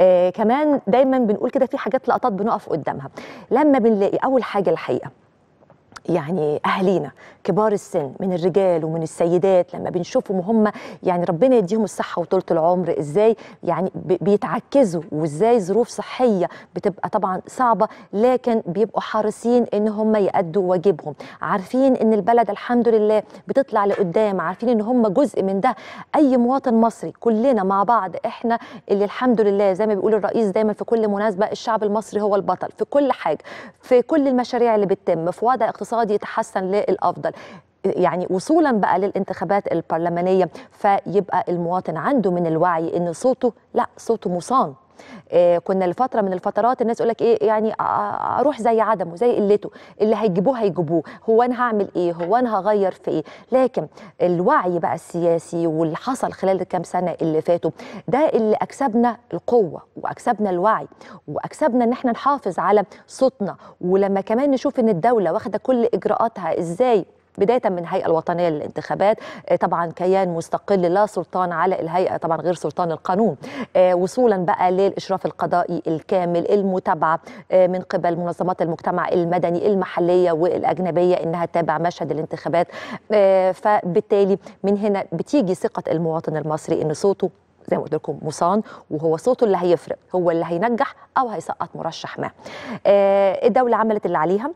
آه كمان دايما بنقول كده في حاجات لقطات بنقف قدامها لما بنلاقي اول حاجه الحقيقه يعني اهالينا كبار السن من الرجال ومن السيدات لما بنشوفهم وهم يعني ربنا يديهم الصحه وطولة العمر ازاي يعني بيتعكزوا وازاي ظروف صحيه بتبقى طبعا صعبه لكن بيبقوا حريصين ان هم يأدوا واجبهم عارفين ان البلد الحمد لله بتطلع لقدام عارفين ان هم جزء من ده اي مواطن مصري كلنا مع بعض احنا اللي الحمد لله زي ما بيقول الرئيس دايما في كل مناسبه الشعب المصري هو البطل في كل حاجه في كل المشاريع اللي بتتم في وضع اقتصادي الاقتصاد يتحسن للافضل يعني وصولا بقى للانتخابات البرلمانيه فيبقى المواطن عنده من الوعي ان صوته لا صوته مصان آه، كنا لفتره من الفترات الناس يقول لك ايه يعني اروح زي عدمه زي قلته اللي هيجيبوه هيجيبوه هو انا هعمل ايه هو انا هغير في ايه لكن الوعي بقى السياسي واللي حصل خلال الكام سنه اللي فاتوا ده اللي اكسبنا القوه واكسبنا الوعي واكسبنا ان احنا نحافظ على صوتنا ولما كمان نشوف ان الدوله واخده كل اجراءاتها ازاي بدايه من الهيئه الوطنيه للانتخابات آه، طبعا كيان مستقل لا سلطان على الهيئه طبعا غير سلطان القانون آه، وصولا بقى للاشراف القضائي الكامل المتابعه آه، من قبل منظمات المجتمع المدني المحليه والاجنبيه انها تتابع مشهد الانتخابات فبالتالي من هنا بتيجي ثقه المواطن المصري ان صوته زي ما قلت لكم مصان وهو صوته اللي هيفرق هو اللي هينجح او هيسقط مرشح ما الدوله عملت اللي عليها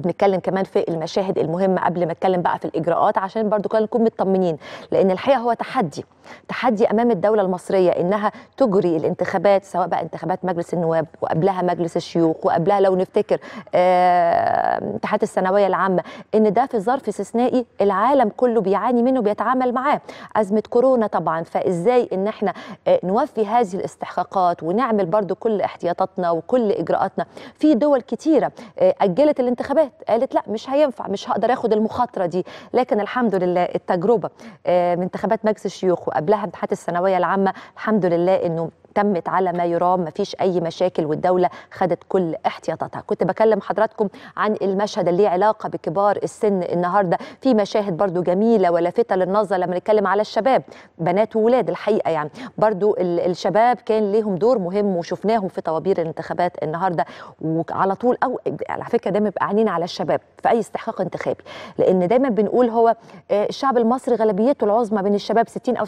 بنتكلم كمان في المشاهد المهمه قبل ما اتكلم بقى في الاجراءات عشان برضو كلنا نكون مطمنين لان الحقيقه هو تحدي تحدي امام الدوله المصريه انها تجري الانتخابات سواء بقى انتخابات مجلس النواب وقبلها مجلس الشيوخ وقبلها لو نفتكر امتحانات آه، الثانويه العامه ان ده في ظرف استثنائي العالم كله بيعاني منه بيتعامل معاه ازمه كورونا طبعا فازاي ان احنا آه، نوفي هذه الاستحقاقات ونعمل برضو كل احتياطاتنا وكل اجراءاتنا في دول كتيره آه، اجلت الانتخابات اتنبهت قالت لا مش هينفع مش هقدر اخد المخاطره دي لكن الحمد لله التجربه آه، من انتخابات مجلس الشيوخ وقبلها امتحانات الثانويه العامه الحمد لله انه تمت على ما يرام ما فيش أي مشاكل والدولة خدت كل احتياطاتها كنت بكلم حضراتكم عن المشهد اللي علاقة بكبار السن النهاردة في مشاهد برضو جميلة ولافتة للنظر لما نتكلم على الشباب بنات وولاد الحقيقة يعني برضو الشباب كان ليهم دور مهم وشفناهم في طوابير الانتخابات النهاردة وعلى طول أو على فكرة دايما بيبقى عينينا على الشباب في أي استحقاق انتخابي لأن دايما بنقول هو آه، الشعب المصري غالبيته العظمى بين الشباب 60 أو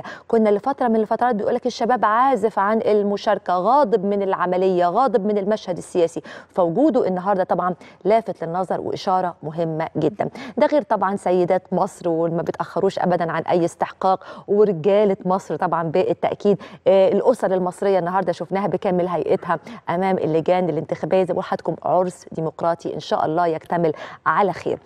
70% كنا لفترة من الفترات بيقول لك الشباب عام عازف عن المشاركه غاضب من العمليه غاضب من المشهد السياسي فوجوده النهارده طبعا لافت للنظر واشاره مهمه جدا ده غير طبعا سيدات مصر وما بتاخروش ابدا عن اي استحقاق ورجاله مصر طبعا بالتاكيد آه، الاسر المصريه النهارده شفناها بكامل هيئتها امام اللجان الانتخابيه زي ما حضراتكم عرس ديمقراطي ان شاء الله يكتمل على خير